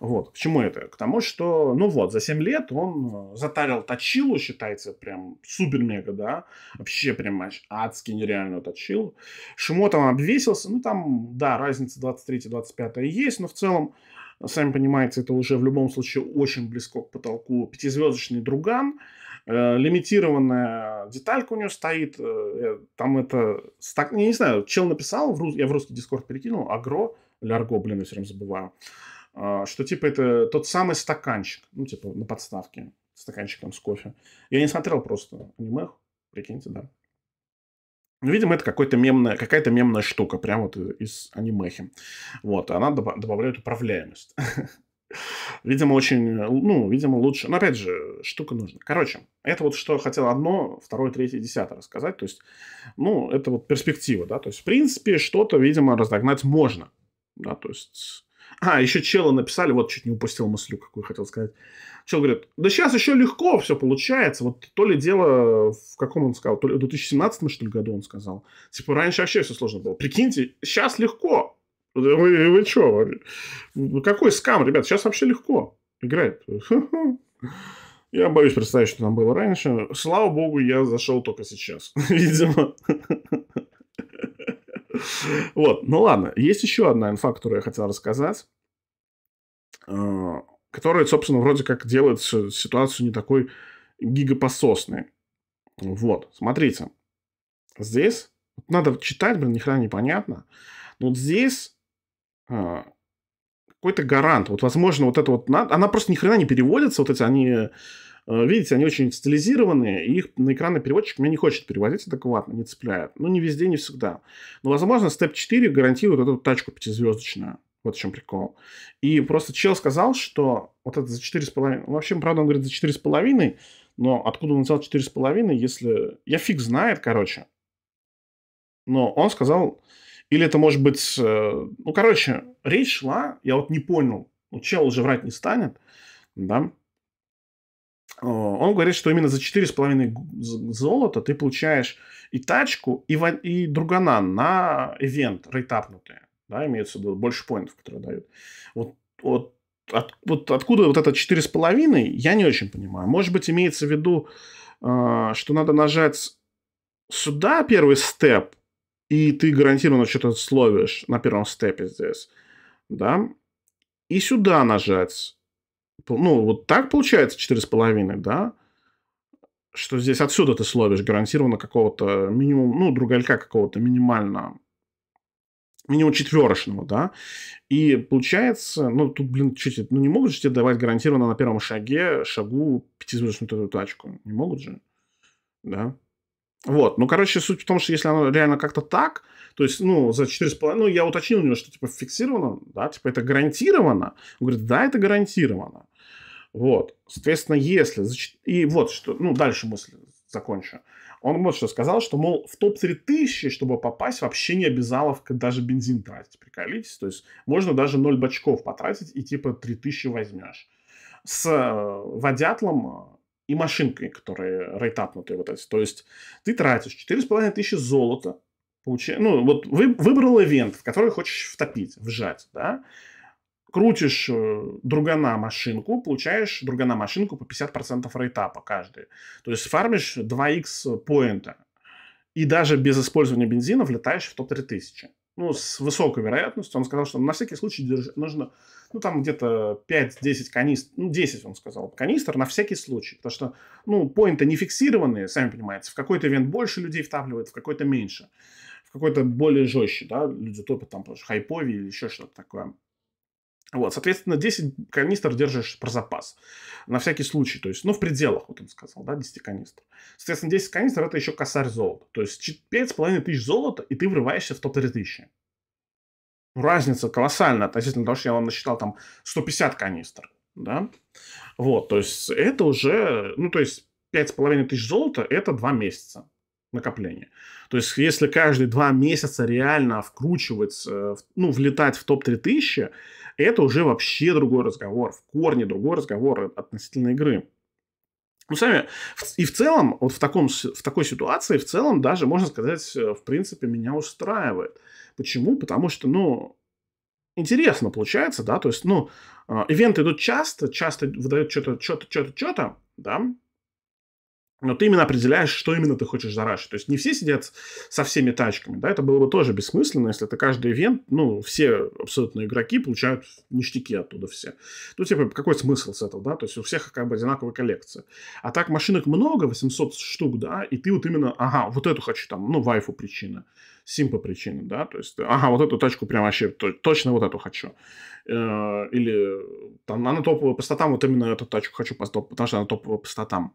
Вот, к чему это? К тому, что, ну вот, за 7 лет он э, затарил точилу, считается, прям супер-мега, да, вообще прям адски нереально точил. Шимо там обвесился, ну, там, да, разница 23-25 есть, но в целом Сами понимаете, это уже в любом случае очень близко к потолку. Пятизвездочный друган, э, лимитированная деталька у него стоит. Э, э, там это... стак, не не знаю, чел написал, в рус, я в русский дискорд перекинул, агро лярго, блин, я все время забываю, э, что типа это тот самый стаканчик, ну типа на подставке, стаканчик там с кофе. Я не смотрел просто аниме, прикиньте, да. Ну, видимо, это какой-то мемная, какая-то мемная штука, прям вот э, из анимехи. Вот, она добав- добавляет управляемость. <laughs> Видимо, очень, э, ну, видимо, лучше. Но опять же, штука нужна. Короче, это вот что хотел одно, второе, третье, десятое рассказать. То есть, ну, это вот перспектива, да. То есть, в принципе, что-то, видимо, разогнать можно. Да, то есть, а, еще чела написали, вот чуть не упустил мыслю, какую хотел сказать. Чел говорит, да сейчас еще легко все получается. Вот то ли дело, в каком он сказал, то ли в 2017 что ли, году он сказал. Типа раньше вообще все сложно было. Прикиньте, сейчас легко. Вы, вы что? Ну, какой скам, ребят? Сейчас вообще легко играет. <laughs> Я боюсь представить, что там было раньше. Слава богу, я зашел только сейчас, <laughs> видимо. <laughs> Вот, ну ладно. Есть еще одна инфа, которую я хотел рассказать, а, которая, собственно, вроде как делает ситуацию не такой гигапососной. Вот, смотрите. Здесь, надо читать, блин, ни хрена непонятно. Но вот здесь а, какой-то гарант. Вот, возможно, вот это вот... Она просто ни хрена не переводится, вот эти они Э, видите, они очень стилизированные, и их на экранный переводчик меня не хочет переводить адекватно, не цепляет. Ну, не везде, не всегда. Но, возможно, степ 4 гарантирует эту тачку пятизвездочную. Вот в чем прикол. И просто чел сказал, что вот это за 4,5... Ну, вообще, правда, он говорит за 4,5, но откуда он взял 4,5, если... Я фиг знает, короче. Но он сказал... Или это может быть... Э, ну, короче, речь шла, я вот не понял. Ну, чел уже врать не станет, да? Э, он говорит, что именно за 4,5 золота ты получаешь и тачку, и, и другана на ивент рейтапнутые. Да, имеется в виду больше поинтов, которые дают. Вот, вот, от, вот откуда вот это 4,5, я не очень понимаю. Может быть, имеется в виду, э, что надо нажать сюда первый степ, и ты гарантированно что-то словишь на первом степе здесь. Да? И сюда нажать ну, вот так получается 4,5, да, что здесь отсюда ты словишь гарантированно какого-то минимум, ну, другалька какого-то минимально, минимум четверочного, да, и получается, ну, тут, блин, чуть, ну, не могут же тебе давать гарантированно на первом шаге, шагу пятизвездочную эту тачку, не могут же, да, вот, ну, короче, суть в том, что если оно реально как-то так, то есть, ну, за 4,5, ну, я уточнил у него, что, типа, фиксировано, да, типа, это гарантированно. Он говорит, да, это гарантированно. Вот. Соответственно, если... И вот что... Ну, дальше мысль закончу. Он вот что сказал, что, мол, в топ тысячи, чтобы попасть, вообще не обязало даже бензин тратить. Приколитесь. То есть можно даже 0 бачков потратить и типа тысячи возьмешь. С э, водятлом э, и машинкой, которые рейтапнутые вот эти. То есть ты тратишь тысячи золота, получи... ну, вот вы, выбрал ивент, в который хочешь втопить, вжать, да, крутишь э, другана машинку, получаешь другана машинку по 50% рейтапа каждый. То есть фармишь 2x поинта. И даже без использования бензина влетаешь в топ-3000. Ну, с высокой вероятностью. Он сказал, что на всякий случай держ... нужно, ну, там где-то 5-10 канистр, ну, 10, он сказал, канистр на всякий случай. Потому что, ну, поинты не фиксированные, сами понимаете. В какой-то ивент больше людей втапливает, в какой-то меньше. В какой-то более жестче, да, люди топят там, потому что хайпови или еще что-то такое. Вот, соответственно, 10 канистр держишь про запас. На всякий случай. То есть, ну, в пределах, вот он сказал, да, 10 канистр. Соответственно, 10 канистр это еще косарь золота. То есть, 5,5 тысяч золота, и ты врываешься в топ-3 тысячи. Разница колоссальная относительно того, что я вам насчитал там 150 канистр. Да? Вот, то есть, это уже, ну, то есть, 5,5 тысяч золота это 2 месяца накопления. То есть, если каждые два месяца реально вкручивать, э, ну, влетать в топ-3000, это уже вообще другой разговор, в корне другой разговор относительно игры. Ну, сами, и в целом, вот в, таком, в такой ситуации, в целом даже, можно сказать, э, в принципе, меня устраивает. Почему? Потому что, ну, интересно получается, да, то есть, ну, э, ивенты идут часто, часто выдают что-то, что-то, что-то, что-то, да, но ты именно определяешь, что именно ты хочешь зарашить. То есть не все сидят со всеми тачками, да, это было бы тоже бессмысленно, если это каждый ивент, ну, все абсолютно игроки получают ништяки оттуда все. Ну, типа, какой смысл с этого, да, то есть у всех как бы одинаковая коллекция. А так машинок много, 800 штук, да, и ты вот именно, ага, вот эту хочу там, ну, вайфу причина, симпа причина, да, то есть, ага, вот эту тачку прям вообще, точно вот эту хочу. Э, или там она топовая по статам, вот именно эту тачку хочу по потому что она топовая по статам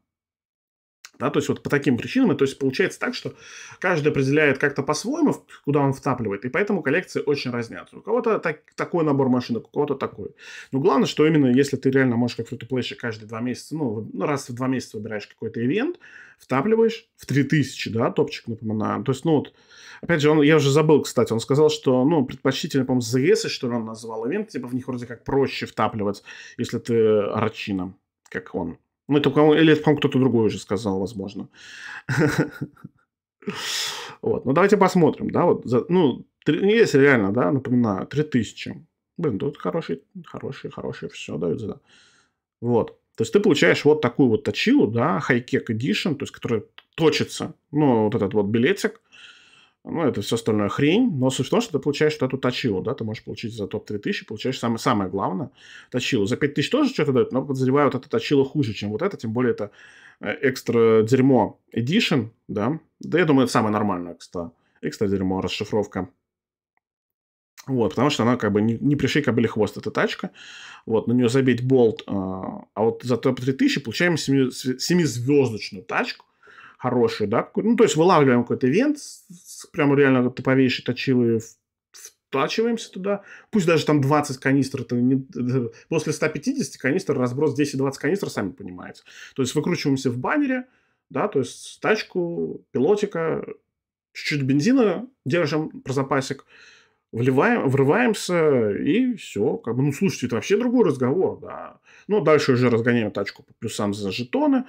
да, то есть вот по таким причинам, и то есть получается так, что каждый определяет как-то по-своему, куда он втапливает, и поэтому коллекции очень разнятся. У кого-то так, такой набор машинок, у кого-то такой. Но главное, что именно если ты реально можешь как фритуплейщик каждые два месяца, ну, ну, раз в два месяца выбираешь какой-то ивент, втапливаешь в 3000, да, топчик напоминаю. То есть, ну, вот, опять же, он, я уже забыл, кстати, он сказал, что, ну, предпочтительно, по-моему, ZS, что ли, он назвал ивент, типа в них вроде как проще втапливать, если ты рачина, как он. Ну, это, или это, по-моему, кто-то другой уже сказал, возможно. Вот. Ну, давайте посмотрим, да, вот, ну, ну, если реально, да, напоминаю, 3000. Блин, тут хороший, хороший, хороший, все дают, за Вот. То есть ты получаешь вот такую вот точилу, да, High Cake Edition, то есть, которая точится, ну, вот этот вот билетик, ну, это все остальное хрень, но суть в том, что ты получаешь вот эту точилу, да, ты можешь получить за топ тысячи, получаешь самое, самое главное точилу. За тысяч тоже что-то дают, но подозреваю, вот эта точила хуже, чем вот это, тем более это э, экстра дерьмо edition, да, да я думаю, это самое нормальное экстра, экстра дерьмо, расшифровка. Вот, потому что она как бы не, не пришей кобыле хвост, эта тачка. Вот, на нее забить болт. Э, а вот за топ тысячи получаем 7-звездочную тачку хороший, да, ну, то есть вылавливаем какой-то вент, прям реально топовейший точилы в втачиваемся туда. Пусть даже там 20 канистр, это не... <laughs> после 150 канистр разброс 10-20 канистр, сами понимаете. То есть выкручиваемся в баннере, да, то есть тачку, пилотика, чуть-чуть бензина держим про запасик, вливаем, врываемся, и все. Как бы, ну, слушайте, это вообще другой разговор, да. Ну, дальше уже разгоняем тачку по плюсам за жетоны,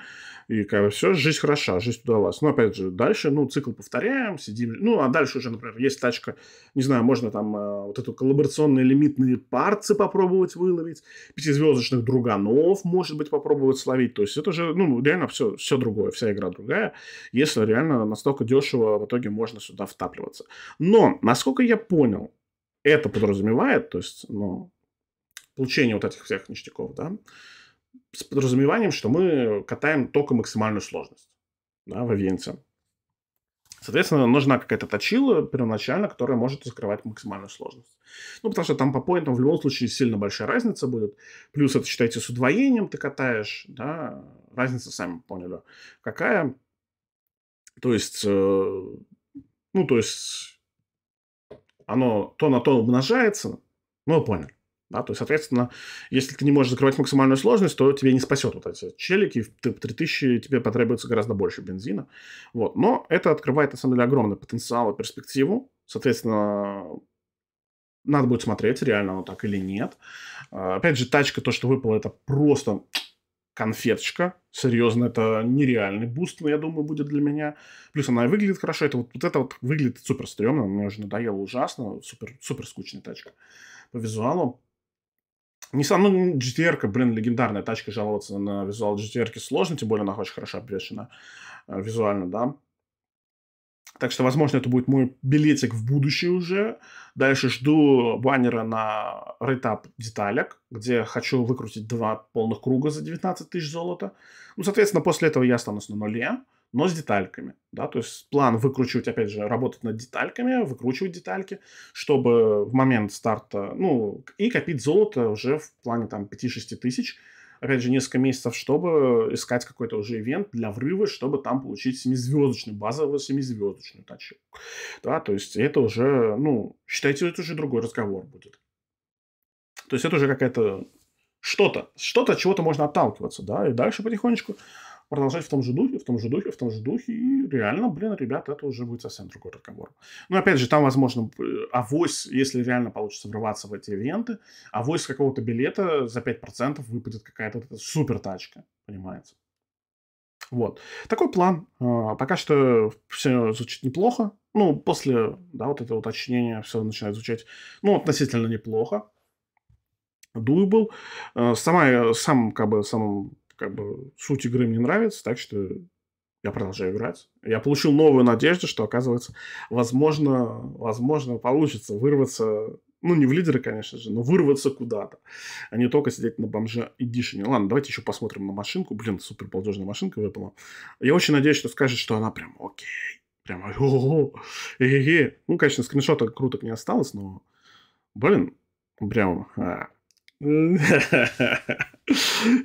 и как бы все, жизнь хороша, жизнь удалась. Но, опять же, дальше, ну, цикл повторяем, сидим. Ну, а дальше уже, например, есть тачка, не знаю, можно там э, вот эту коллаборационные лимитные парцы попробовать выловить, пятизвездочных друганов, может быть, попробовать словить. То есть это же, ну, реально все, все другое, вся игра другая, если реально настолько дешево в итоге можно сюда втапливаться. Но, насколько я понял, это подразумевает, то есть, ну, получение вот этих всех ништяков, да, с подразумеванием, что мы катаем только максимальную сложность да, в ивенте. Соответственно, нужна какая-то точила первоначально, которая может закрывать максимальную сложность. Ну, потому что там по поинтам в любом случае сильно большая разница будет. Плюс это, считайте, с удвоением ты катаешь, да, разница, сами поняли, какая. То есть, э, ну, то есть оно то на то умножается, ну, вы поняли. Да? То есть, соответственно, если ты не можешь закрывать максимальную сложность, то тебе не спасет вот эти челики. В 3000 тебе потребуется гораздо больше бензина. Вот. Но это открывает, на самом деле, огромный потенциал и перспективу. Соответственно, надо будет смотреть, реально оно так или нет. А, опять же, тачка, то, что выпало, это просто конфеточка. Серьезно, это нереальный буст, но я думаю, будет для меня. Плюс она и выглядит хорошо. Это вот, вот это вот выглядит супер стрёмно. Мне уже надоело ужасно. Супер, супер скучная тачка по визуалу. не ну, GTR, блин, легендарная тачка, жаловаться на визуал GTR сложно, тем более она очень хорошо обвешена э, визуально, да. Так что, возможно, это будет мой билетик в будущее уже. Дальше жду баннера на рейтап деталек, где хочу выкрутить два полных круга за 19 тысяч золота. Ну, соответственно, после этого я останусь на нуле, но с детальками. Да? То есть план выкручивать, опять же, работать над детальками, выкручивать детальки, чтобы в момент старта, ну, и копить золото уже в плане там 5-6 тысяч, опять же, несколько месяцев, чтобы искать какой-то уже ивент для врыва, чтобы там получить семизвездочный, базовый семизвездочный тачок. Да, то есть это уже, ну, считайте, это уже другой разговор будет. То есть это уже какая-то что-то, что-то, от чего-то можно отталкиваться, да, и дальше потихонечку продолжать в том же духе, в том же духе, в том же духе, и реально, блин, ребята, это уже будет совсем другой разговор. Ну, опять же, там, возможно, а авось, если реально получится врываться в эти ивенты, авось какого-то билета за 5% выпадет какая-то супер тачка, понимаете? Вот. Такой план. А, пока что все звучит неплохо. Ну, после, да, вот этого уточнения все начинает звучать, ну, относительно неплохо. был а, Сама, сам, как бы, сам как бы суть игры мне нравится, так что я продолжаю играть. Я получил новую надежду, что, оказывается, возможно, возможно получится вырваться, ну, не в лидеры, конечно же, но вырваться куда-то, а не только сидеть на бомжа Эдишине. Ладно, давайте еще посмотрим на машинку. Блин, супер молодежная машинка выпала. Я очень надеюсь, что скажет, что она прям окей. Прям о Ну, конечно, скриншота круток не осталось, но, блин, прям... А. <laughs>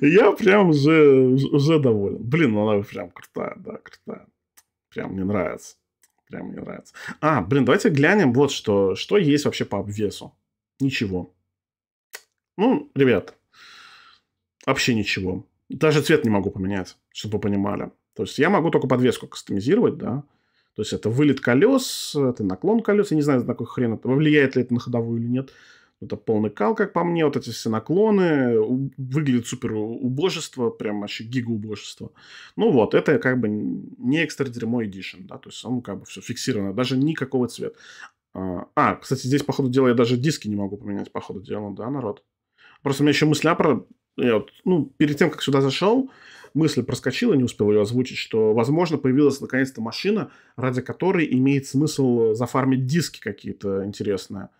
Я прям уже, уже доволен. Блин, ну она прям крутая, да, крутая. Прям мне нравится. Прям мне нравится. А, блин, давайте глянем вот что, что есть вообще по обвесу. Ничего. Ну, ребят, вообще ничего. Даже цвет не могу поменять, чтобы вы понимали. То есть я могу только подвеску кастомизировать, да. То есть это вылет колес, это наклон колес. Я не знаю, на какой хрен это, влияет ли это на ходовую или нет. Это полный кал, как по мне, вот эти все наклоны, выглядит супер убожество, прям вообще гига убожество. Ну вот, это как бы не экстра дерьмо эдишн, да, то есть он как бы все фиксировано, даже никакого цвета. А, а, кстати, здесь, по ходу дела, я даже диски не могу поменять, по ходу дела, да, народ. Просто у меня еще мысля про... Я вот, ну, перед тем, как сюда зашел, мысль проскочила, не успел ее озвучить, что, возможно, появилась наконец-то машина, ради которой имеет смысл зафармить диски какие-то интересные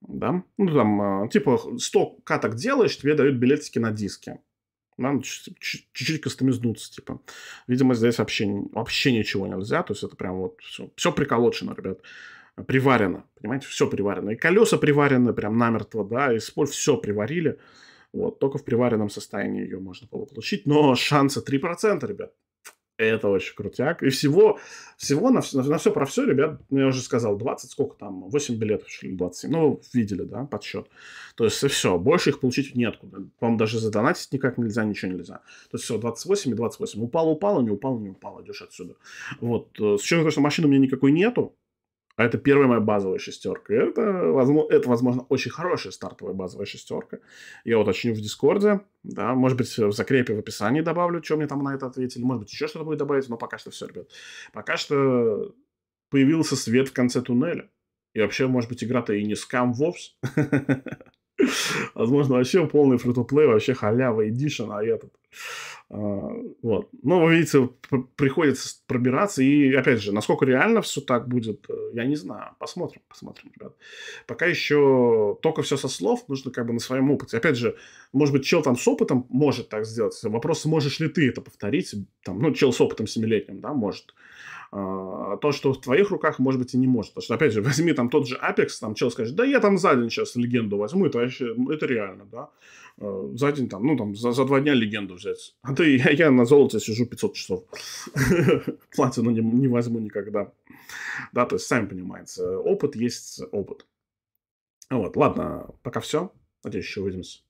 да, ну там, а, типа, 100 каток делаешь, тебе дают билетики на диски. Нам чуть-чуть кастомизнуться, типа. Видимо, здесь вообще, вообще ничего нельзя, то есть это прям вот все, все приколочено, ребят. Приварено, понимаете, все приварено. И колеса приварены прям намертво, да, и споль все приварили. Вот, только в приваренном состоянии ее можно было получить, но шансы 3%, ребят. Это очень крутяк. И всего, всего на, на, на все про все, ребят, ну, я уже сказал, 20, сколько там, 8 билетов, что ли, 27. Ну, видели, да, подсчет. То есть все, больше их получить неоткуда. Вам даже задонатить никак нельзя, ничего нельзя. То есть все, 28 и 28. Упало, упало, не упало, не упало, идешь отсюда. Вот. Э, с учетом того, что машины у меня никакой нету, а это первая моя базовая шестерка. это, возможно, это, возможно, очень хорошая стартовая базовая шестерка. Я уточню в Дискорде. Да, может быть, в закрепе в описании добавлю, что мне там на это ответили. Может быть, еще что-то будет добавить, но пока что все, ребят. Пока что появился свет в конце туннеля. И вообще, может быть, игра-то и не скам вовсе. <laughs> Возможно, вообще полный фрутоплей, вообще халява эдишн, а этот. А, вот. Но, ну, вы видите, приходится пробираться. И, опять же, насколько реально все так будет, э, я не знаю. Посмотрим, посмотрим, ребят. Пока еще только все со слов, нужно как бы на своем опыте. Опять же, может быть, чел там с опытом может так сделать. Вопрос, можешь ли ты это повторить? Там, ну, чел с опытом семилетним, да, может. А, то, что в твоих руках, может быть, и не может. Потому что, опять же, <laughs> возьми там тот же Apex, там чел скажет, да я там за день сейчас легенду возьму, это вообще, это реально, да. А, за день там, ну, там, за, за два дня легенду взять. А да я, я на золоте сижу 500 часов. <laughs> Платину не, не возьму никогда. Да, то есть, сами понимаете, опыт есть опыт. Вот, ладно, пока все. Надеюсь, еще увидимся.